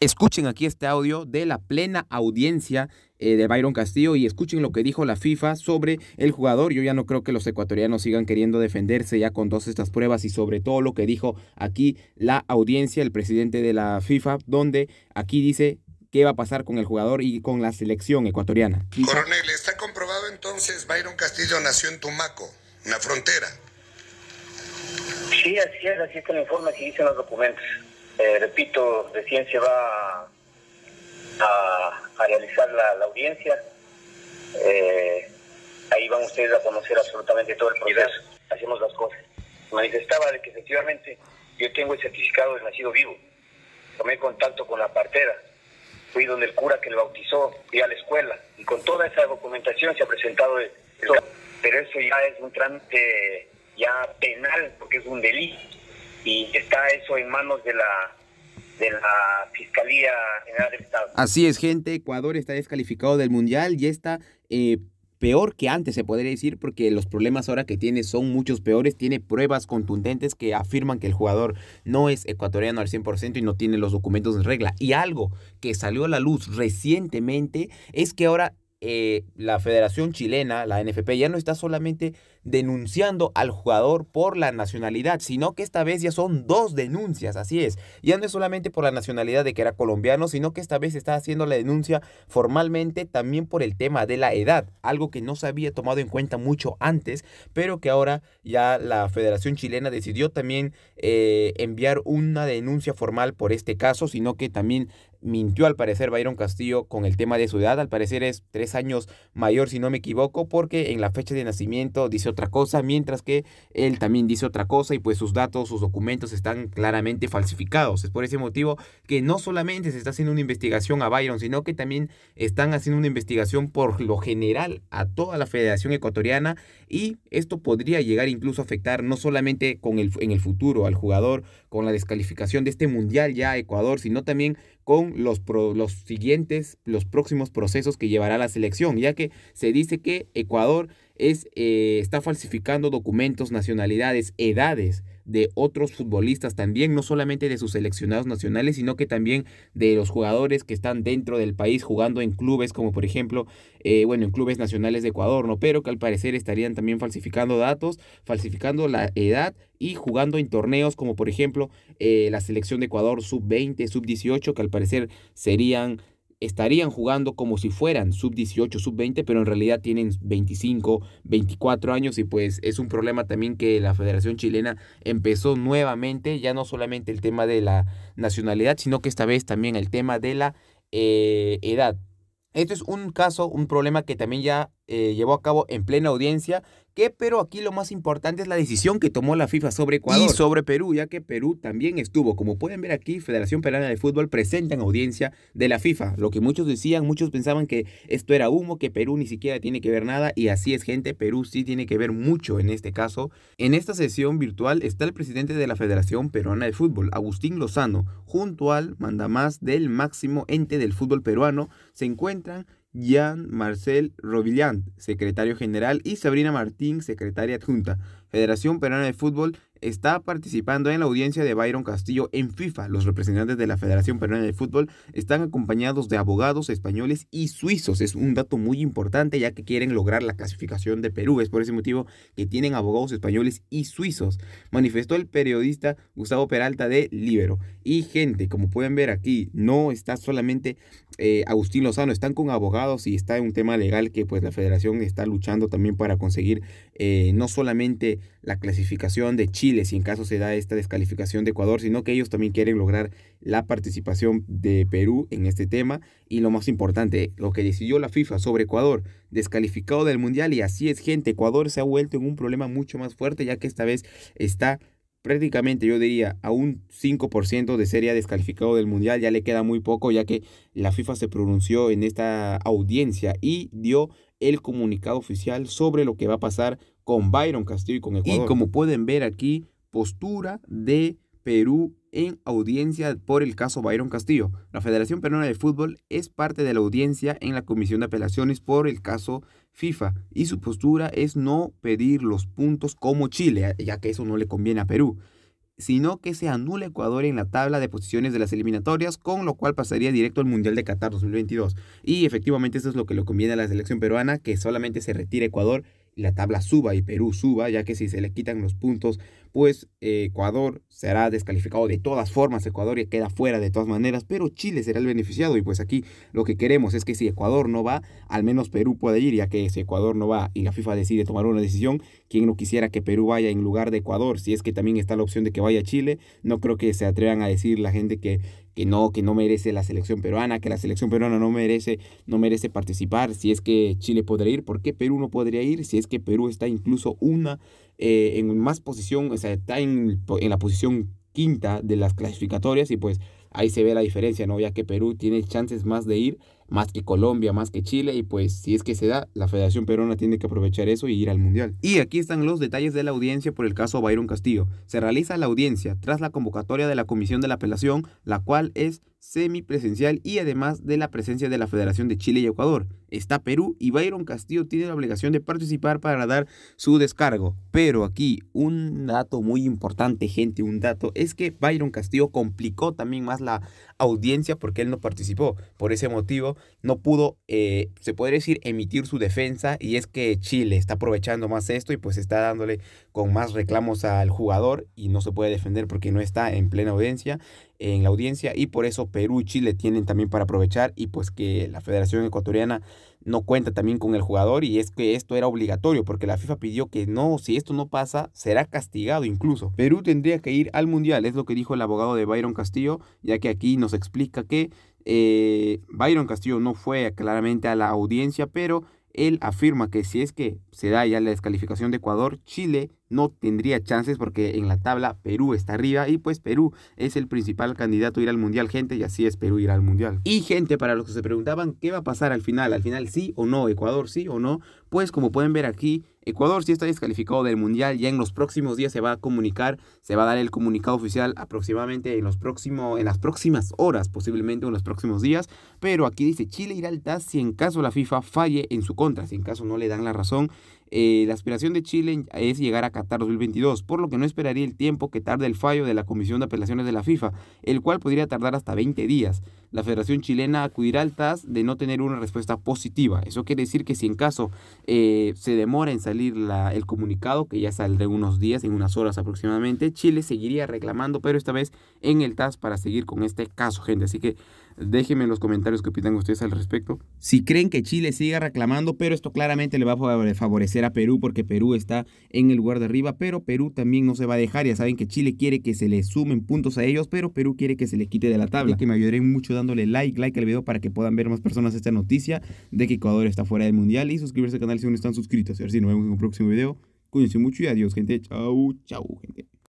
Escuchen aquí este audio de la plena audiencia eh, de Byron Castillo y escuchen lo que dijo la FIFA sobre el jugador. Yo ya no creo que los ecuatorianos sigan queriendo defenderse ya con todas estas pruebas y sobre todo lo que dijo aquí la audiencia, el presidente de la FIFA, donde aquí dice qué va a pasar con el jugador y con la selección ecuatoriana. Coronel, está comprobado entonces, Byron Castillo nació en Tumaco, en la frontera. Sí, así es, así es que lo así dicen los documentos. Eh, repito, recién se va a, realizar la, audiencia. Eh, ahí van ustedes a conocer absolutamente todo el proceso. Hacemos las cosas. Manifestaba de que efectivamente yo tengo el certificado de nacido vivo. Tomé contacto con la partera. Fui donde el cura que lo bautizó, fui a la escuela. Y con toda esa documentación se ha presentado pero eso ya es un trámite ya penal porque es un delito y está eso en manos de la de la Fiscalía General del Estado. Así es, gente, Ecuador está descalificado del Mundial y está... Eh, peor que antes, se podría decir, porque los problemas ahora que tiene son muchos peores. Tiene pruebas contundentes que afirman que el jugador no es ecuatoriano al 100% y no tiene los documentos en regla. Y algo que salió a la luz recientemente es que ahora eh, la Federación Chilena, la NFP, ya no está solamente denunciando al jugador por la nacionalidad, sino que esta vez ya son dos denuncias, así es. Ya no es solamente por la nacionalidad de que era colombiano, sino que esta vez está haciendo la denuncia formalmente también por el tema de la edad, algo que no se había tomado en cuenta mucho antes, pero que ahora ya la Federación Chilena decidió también eh, enviar una denuncia formal por este caso, sino que también mintió al parecer Byron Castillo con el tema de su edad. Al parecer es tres años mayor, si no me equivoco, porque en la fecha de nacimiento dice otra cosa, mientras que él también dice otra cosa y pues sus datos, sus documentos están claramente falsificados. Es por ese motivo que no solamente se está haciendo una investigación a Byron, sino que también están haciendo una investigación por lo general a toda la Federación Ecuatoriana y esto podría llegar incluso a afectar no solamente con el, en el futuro al jugador con la descalificación de este mundial ya Ecuador, sino también con los, los siguientes, los próximos procesos que llevará la selección, ya que se dice que Ecuador es, eh, está falsificando documentos, nacionalidades, edades de otros futbolistas también, no solamente de sus seleccionados nacionales, sino que también de los jugadores que están dentro del país jugando en clubes como por ejemplo, eh, bueno, en clubes nacionales de Ecuador, ¿no? Pero que al parecer estarían también falsificando datos, falsificando la edad y jugando en torneos como por ejemplo eh, la selección de Ecuador sub-20, sub-18, que al parecer serían estarían jugando como si fueran sub 18, sub 20, pero en realidad tienen 25, 24 años y pues es un problema también que la Federación Chilena empezó nuevamente, ya no solamente el tema de la nacionalidad, sino que esta vez también el tema de la eh, edad. Esto es un caso, un problema que también ya eh, llevó a cabo en plena audiencia, que pero aquí lo más importante es la decisión que tomó la FIFA sobre Ecuador y sobre Perú, ya que Perú también estuvo, como pueden ver aquí, Federación Peruana de Fútbol presenta en audiencia de la FIFA, lo que muchos decían, muchos pensaban que esto era humo, que Perú ni siquiera tiene que ver nada y así es gente, Perú sí tiene que ver mucho en este caso. En esta sesión virtual está el presidente de la Federación Peruana de Fútbol, Agustín Lozano, junto al mandamás del máximo ente del fútbol peruano, se encuentran Jean Marcel Robillant, secretario general, y Sabrina Martín, secretaria adjunta. Federación Peruana de Fútbol está participando en la audiencia de Byron Castillo en FIFA. Los representantes de la Federación Peruana de Fútbol están acompañados de abogados españoles y suizos. Es un dato muy importante ya que quieren lograr la clasificación de Perú. Es por ese motivo que tienen abogados españoles y suizos. Manifestó el periodista Gustavo Peralta de Libero. Y gente, como pueden ver aquí, no está solamente eh, Agustín Lozano, están con abogados y está en un tema legal que pues la federación está luchando también para conseguir eh, no solamente la clasificación de Chile, si en caso se da esta descalificación de Ecuador, sino que ellos también quieren lograr la participación de Perú en este tema. Y lo más importante, lo que decidió la FIFA sobre Ecuador, descalificado del Mundial. Y así es, gente, Ecuador se ha vuelto en un problema mucho más fuerte, ya que esta vez está prácticamente yo diría a un 5% de serie descalificado del mundial, ya le queda muy poco ya que la FIFA se pronunció en esta audiencia y dio el comunicado oficial sobre lo que va a pasar con Byron Castillo y con Ecuador. Y como pueden ver aquí, postura de Perú en audiencia por el caso Byron Castillo. La Federación Peruana de Fútbol es parte de la audiencia en la Comisión de Apelaciones por el caso FIFA y su postura es no pedir los puntos como Chile, ya que eso no le conviene a Perú sino que se anula Ecuador en la tabla de posiciones de las eliminatorias, con lo cual pasaría directo al Mundial de Qatar 2022. Y efectivamente eso es lo que le conviene a la selección peruana, que solamente se retire Ecuador y la tabla suba y Perú suba, ya que si se le quitan los puntos pues eh, Ecuador será descalificado de todas formas, Ecuador ya queda fuera de todas maneras, pero Chile será el beneficiado y pues aquí lo que queremos es que si Ecuador no va, al menos Perú puede ir, ya que si Ecuador no va y la FIFA decide tomar una decisión, quien no quisiera que Perú vaya en lugar de Ecuador, si es que también está la opción de que vaya Chile, no creo que se atrevan a decir la gente que, que no, que no merece la selección peruana, que la selección peruana no merece, no merece participar, si es que Chile podría ir, ¿por qué Perú no podría ir? Si es que Perú está incluso una eh, en más posición está en, en la posición quinta de las clasificatorias y pues ahí se ve la diferencia, ¿no? Ya que Perú tiene chances más de ir más que Colombia, más que Chile, y pues si es que se da, la Federación Peruana tiene que aprovechar eso y ir al Mundial. Y aquí están los detalles de la audiencia por el caso Byron Castillo. Se realiza la audiencia tras la convocatoria de la Comisión de la Apelación, la cual es semipresencial y además de la presencia de la Federación de Chile y Ecuador. Está Perú y Byron Castillo tiene la obligación de participar para dar su descargo. Pero aquí un dato muy importante, gente, un dato, es que Byron Castillo complicó también más la audiencia porque él no participó. Por ese motivo, no pudo, eh, se podría decir, emitir su defensa y es que Chile está aprovechando más esto y pues está dándole con más reclamos al jugador y no se puede defender porque no está en plena audiencia, en la audiencia y por eso Perú y Chile tienen también para aprovechar y pues que la Federación Ecuatoriana no cuenta también con el jugador y es que esto era obligatorio porque la FIFA pidió que no, si esto no pasa, será castigado incluso. Perú tendría que ir al Mundial, es lo que dijo el abogado de Byron Castillo, ya que aquí nos explica que eh, Byron Castillo no fue claramente a la audiencia, pero él afirma que si es que se da ya la descalificación de Ecuador, Chile no tendría chances porque en la tabla Perú está arriba y pues Perú es el principal candidato a ir al Mundial, gente, y así es Perú ir al Mundial. Y gente, para los que se preguntaban qué va a pasar al final, al final sí o no, Ecuador sí o no, pues como pueden ver aquí, Ecuador sí está descalificado del Mundial, ya en los próximos días se va a comunicar, se va a dar el comunicado oficial aproximadamente en, los próximo, en las próximas horas, posiblemente en los próximos días, pero aquí dice Chile irá al si en caso la FIFA falle en su contra, si en caso no le dan la razón eh, la aspiración de Chile es llegar a Qatar 2022, por lo que no esperaría el tiempo que tarde el fallo de la Comisión de Apelaciones de la FIFA, el cual podría tardar hasta 20 días. La Federación Chilena acudirá al TAS de no tener una respuesta positiva. Eso quiere decir que si en caso eh, se demora en salir la, el comunicado, que ya saldrá en unos días, en unas horas aproximadamente, Chile seguiría reclamando, pero esta vez en el TAS para seguir con este caso, gente. Así que déjenme en los comentarios qué opinan ustedes al respecto. Si creen que Chile siga reclamando, pero esto claramente le va a favorecer será Perú porque Perú está en el lugar de arriba, pero Perú también no se va a dejar. Ya saben que Chile quiere que se le sumen puntos a ellos, pero Perú quiere que se le quite de la tabla. que me ayuden mucho dándole like, like al video para que puedan ver más personas esta noticia de que Ecuador está fuera del mundial y suscribirse al canal si aún no están suscritos. A ver si nos vemos en un próximo video. Cuídense mucho y adiós, gente. Chau, chau, gente.